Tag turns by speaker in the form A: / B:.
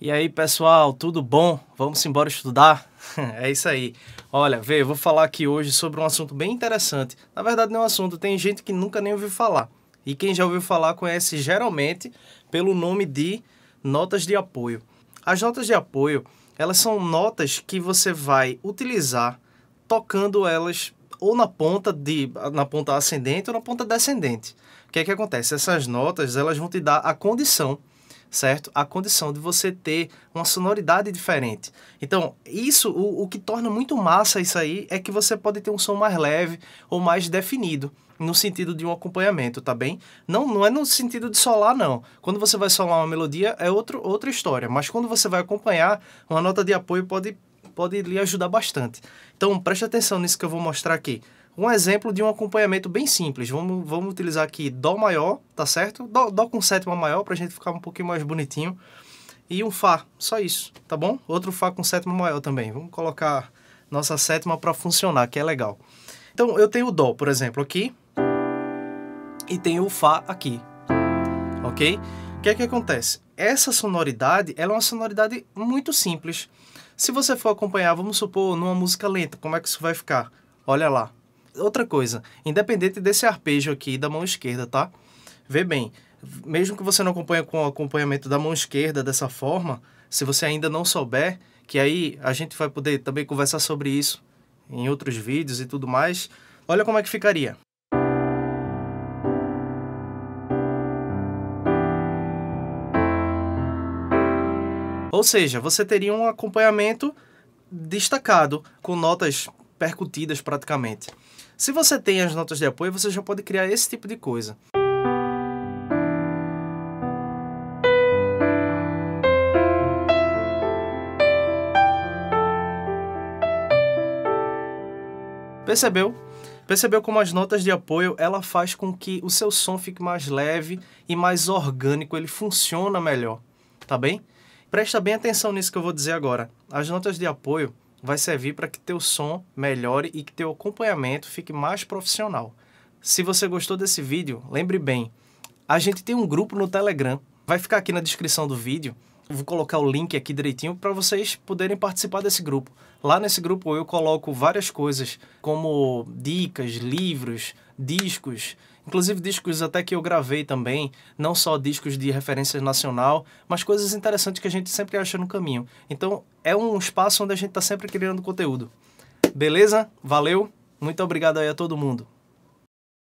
A: E aí, pessoal, tudo bom? Vamos embora estudar? é isso aí. Olha, vê, eu vou falar aqui hoje sobre um assunto bem interessante. Na verdade, não é um assunto, tem gente que nunca nem ouviu falar. E quem já ouviu falar conhece geralmente pelo nome de notas de apoio. As notas de apoio, elas são notas que você vai utilizar tocando elas ou na ponta de na ponta ascendente ou na ponta descendente. O que é que acontece? Essas notas, elas vão te dar a condição certo? A condição de você ter uma sonoridade diferente. Então, isso, o, o que torna muito massa isso aí é que você pode ter um som mais leve ou mais definido no sentido de um acompanhamento, tá bem? Não, não é no sentido de solar, não. Quando você vai solar uma melodia, é outro, outra história. Mas quando você vai acompanhar, uma nota de apoio pode, pode lhe ajudar bastante. Então, preste atenção nisso que eu vou mostrar aqui. Um exemplo de um acompanhamento bem simples. Vamos, vamos utilizar aqui Dó maior, tá certo? Dó, dó com sétima maior para a gente ficar um pouquinho mais bonitinho. E um Fá, só isso, tá bom? Outro Fá com sétima maior também. Vamos colocar nossa sétima para funcionar, que é legal. Então eu tenho o Dó, por exemplo, aqui. E tenho o Fá aqui, ok? O que é que acontece? Essa sonoridade, ela é uma sonoridade muito simples. Se você for acompanhar, vamos supor, numa música lenta, como é que isso vai ficar? Olha lá outra coisa, independente desse arpejo aqui da mão esquerda, tá? Vê bem, mesmo que você não acompanhe com o acompanhamento da mão esquerda dessa forma, se você ainda não souber, que aí a gente vai poder também conversar sobre isso em outros vídeos e tudo mais, olha como é que ficaria. Ou seja, você teria um acompanhamento destacado, com notas percutidas praticamente. Se você tem as notas de apoio, você já pode criar esse tipo de coisa. Percebeu? Percebeu como as notas de apoio ela faz com que o seu som fique mais leve e mais orgânico, ele funciona melhor, tá bem? Presta bem atenção nisso que eu vou dizer agora. As notas de apoio vai servir para que teu som melhore e que teu acompanhamento fique mais profissional. Se você gostou desse vídeo, lembre bem, a gente tem um grupo no Telegram. Vai ficar aqui na descrição do vídeo vou colocar o link aqui direitinho para vocês poderem participar desse grupo. Lá nesse grupo eu coloco várias coisas, como dicas, livros, discos, inclusive discos até que eu gravei também, não só discos de referência nacional, mas coisas interessantes que a gente sempre acha no caminho. Então é um espaço onde a gente está sempre criando conteúdo. Beleza? Valeu! Muito obrigado aí a todo mundo.